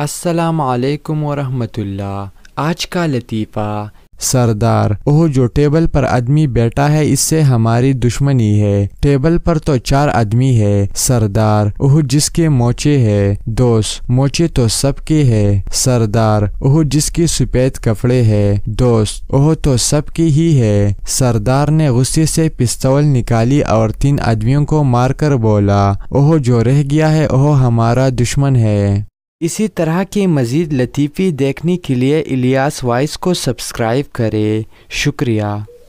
असलकम वरहमतुल्ला आज का लतीफ़ा सरदार ओह जो टेबल पर आदमी बैठा है इससे हमारी दुश्मनी है टेबल पर तो चार आदमी है सरदार ओह जिसके मोचे है दोस्त मोचे तो सबके है सरदार ओह जिसके सफेद कपड़े है दोस्त ओह तो सबके ही है सरदार ने गुस्से से पिस्तौल निकाली और तीन आदमियों को मारकर बोला ओह जो रह गया है ओह हमारा दुश्मन है इसी तरह के मज़ीद लतीफ़ी देखने के लिए इलियास वॉइस को सब्सक्राइब करें शुक्रिया